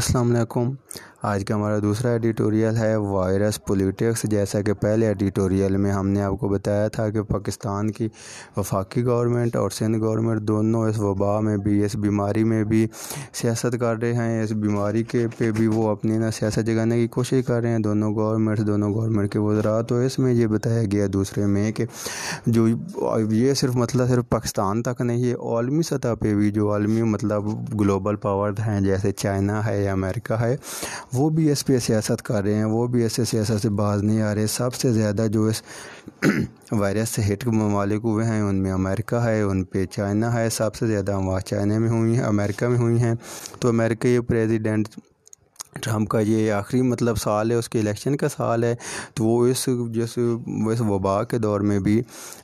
अस्सलाम आज का हमारा दूसरा एडिटोरियल है वायरस पोलिटिक्स जैसा कि पहले एडिटोरियल में हमने आपको बताया था कि पाकिस्तान की वफाकी गवर्नमेंट और सिंध गवर्नमेंट दोनों इस वबा में भी इस बीमारी में भी सियासत कर रहे हैं इस बीमारी के पे भी वो अपनी ना सियासत जगाने की कोशिश कर रहे हैं दोनों गवर्नमेंट्स दोनों गवर्नमेंट के वजरा तो इसमें ये बताया गया दूसरे में कि जो ये सिर्फ मतलब सिर्फ पाकिस्तान तक नहीं है आलमी सतह पर भी जो आलमी मतलब ग्लोबल पावर हैं जैसे चाइना है या अमेरिका है वो भी इस पे सियासत कर रहे हैं वो भी ऐसे सियासत से बाज नहीं आ रहे सबसे ज़्यादा जो इस वायरस से हिट ममालिक हुए हैं उनमें अमेरिका है उन पर चाइना है सबसे ज़्यादा अमवात चाइना में हुई हैं अमेरिका में हुई हैं तो अमेरिका ये प्रेजिडेंट ट्रंप का ये आखिरी मतलब साल है उसके इलेक्शन का साल है तो वो इस जैसे इस वबा के दौर में भी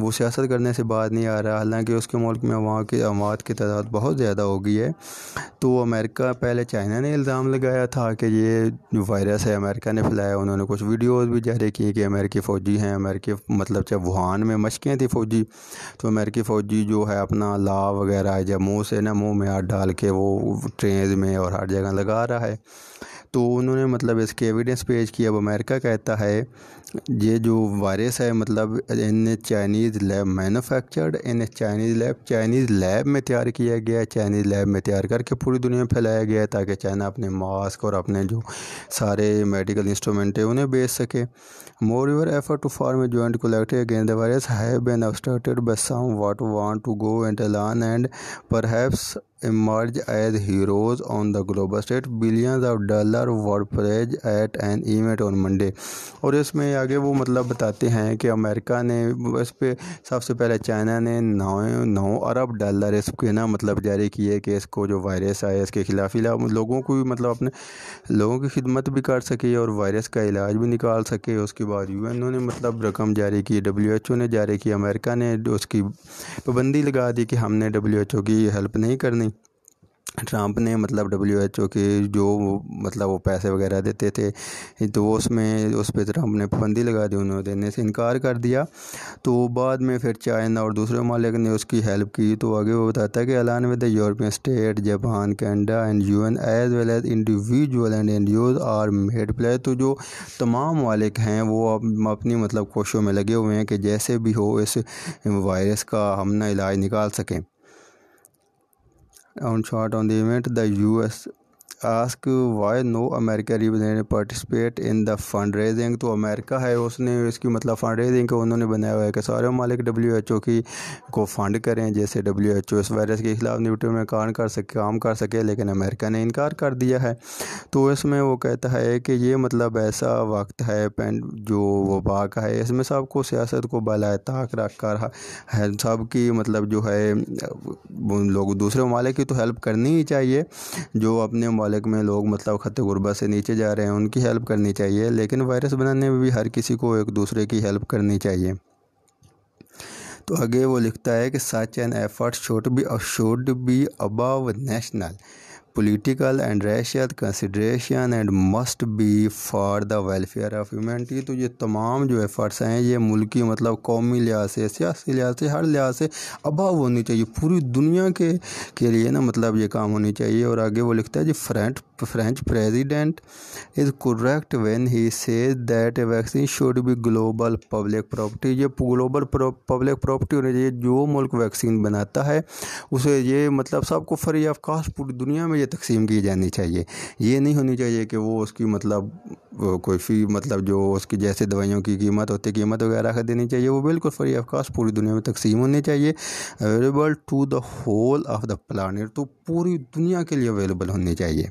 वो सियासत करने से बाहर नहीं आ रहा हालांकि उसके मुल्क में वहाँ की अमवात की तादाद बहुत ज़्यादा हो गई है तो अमेरिका पहले चाइना ने इल्ज़ाम लगाया था कि ये जो वायरस है अमेरिका ने फैलाया उन्होंने कुछ वीडियोज़ भी जारी किए कि अमेरिकी फ़ौजी हैं अमेरिकी मतलब चाहे वुहान में मशकें थी फ़ौजी तो अमेरिकी फ़ौजी जो है अपना ला वगैरह जब मुँह से ना मुँह में हाथ डाल के वो ट्रेन में और हर जगह लगा रहा है तो उन्होंने मतलब इसके एविडेंस पेश किया अब अमेरिका कहता है ये जो वायरस है मतलब in Chinese lab manufactured in Chinese lab Chinese lab में तैयार किया गया है चाइनीज़ लैब में तैयार करके पूरी दुनिया में फैलाया गया है ताकि चाइना अपने मास्क और अपने जो सारे मेडिकल इंस्ट्रूमेंट है उन्हें बेच सके more your effort to form a joint collect again the virus have been some to go and learn and perhaps emerge as heroes on the global state billions of dollar were praised at an event on Monday और इसमें आगे वो मतलब बताते हैं कि America ने इस पर सबसे पहले चाइना ने नौ नौ अरब डॉलर इसके ना मतलब जारी किए कि इसको जो वायरस आया इसके खिलाफ लोगों को भी मतलब अपने लोगों की खिदमत भी कर सके और वायरस का इलाज भी निकाल सके उसके बाद यू एन ओ ने मतलब रकम जारी की डब्ल्यू एच ओ ने जारी की अमेरिका ने उसकी पाबंदी लगा दी कि हमने डब्ल्यू एच ओ की हेल्प नहीं करनी ट्रंप ने मतलब डब्ल्यू एच ओ के जो मतलब वो पैसे वगैरह देते थे तो वो उसमें उस पर ट्रम्प ने पाबंदी लगा दी उन्होंने देने से इनकार कर दिया तो बाद में फिर चाइना और दूसरे ममालिक ने उसकी हेल्प की तो आगे वो बताता है कि along with the European state Japan Canada and U N as well as individual and N R made play तो जो तमाम मालिक हैं वो अपनी मतलब कोशिशों में लगे हुए हैं कि जैसे भी हो इस वायरस का हम ना इलाज निकाल सकें on short on the event the us ask why no America represent participate in the fund raising तो अमेरिका है उसने इसकी मतलब फंड रेजिंग को उन्होंने बनाया हुआ है कि सारे मालिक डब्ल्यू एच ओ की को फंड करें जैसे डब्ल्यू एच ओ इस वायरस के खिलाफ न्यूट्रो में काम कर सके काम कर सके लेकिन अमेरिका ने इनकार कर दिया है तो इसमें वो कहता है कि ये मतलब ऐसा वक्त है पेंड जो वबा का है इसमें सबको सियासत को बलाए ताक रख कर है सबकी मतलब जो है लोग दूसरे ममालिक की तो हेल्प करनी ही चाहिए जो अपने ममालिक में लोग मतलब ख़त गुरबा से नीचे जा रहे हैं उनकी हेल्प करनी चाहिए लेकिन वायरस बनाने में भी हर किसी को एक दूसरे की हेल्प करनी चाहिए तो आगे वो लिखता है कि such and effort should be should be above national political and racial consideration and must be for the welfare of humanity तो ये तमाम जो एफर्ट्स हैं ये मुल्की मतलब कौमी लिहाज से सियासी लिहाज से हर लिहाज से अभाव होनी चाहिए पूरी दुनिया के के लिए ना मतलब ये काम होनी चाहिए और आगे वो लिखता है जी front French president is correct when he says that a vaccine should be global public property ये global public property होनी चाहिए जो मुल्क वैक्सीन बनाता है उसे ये मतलब सबको फ्री ऑफ कास्ट पूरी दुनिया में ये तकसीम की जानी चाहिए ये नहीं होनी चाहिए कि वो उसकी मतलब कोई फी मतलब जो उसकी जैसे दवाइयों की कीमत होती कीमत वगैरह का देनी चाहिए वो बिल्कुल फ्री ऑफ कास्ट पूरी दुनिया में तकसीम होनी चाहिए available to the whole of the planet तो पूरी दुनिया के लिए अवेलेबल होनी चाहिए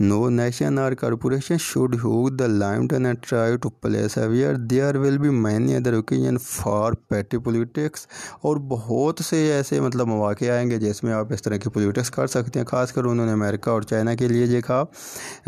No nation or corporation should hold the limelight and try to place aware there will be many other occasion for petty politics और बहुत से ऐसे मतलब मौाक़े आएंगे जिसमें आप इस तरह की पोलिटिक्स कर सकते हैं खासकर उन्होंने अमेरिका और चाइना के लिए देखा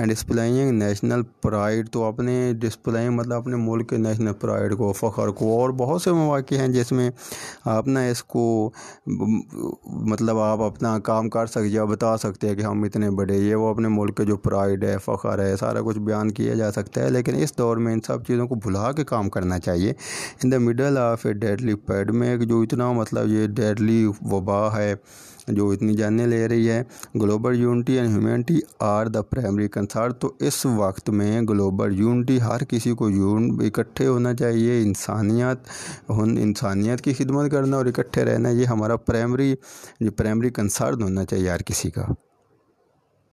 एंड डिस्प्लेइंग नेशनल प्राइड तो अपने डिस्प्लेइंग मतलब अपने मुल्क के नेशनल प्राइड को फ़खर को और बहुत से मौाक़े हैं जिसमें आप ना इसको मतलब आप अपना काम कर सकते बता सकते हैं कि हम इतने बड़े ये वो अपने मुल्क मुल्क का जो प्राइड है फ़ख्र है सारा कुछ बयान किया जा सकता है लेकिन इस दौर में इन सब चीज़ों को भुला के काम करना चाहिए in the middle of a deadly pandemic जो इतना मतलब ये डेडली वबा है जो इतनी जानें ले रही है global unity and humanity are the primary concern तो इस वक्त में ग्लोबल यूनिटी हर किसी को यून इकट्ठे होना चाहिए इंसानियत इंसानियत की खिदमत करना और इकट्ठे रहना ये हमारा प्राइमरी प्राइमरी कंसर्न होना चाहिए हर किसी का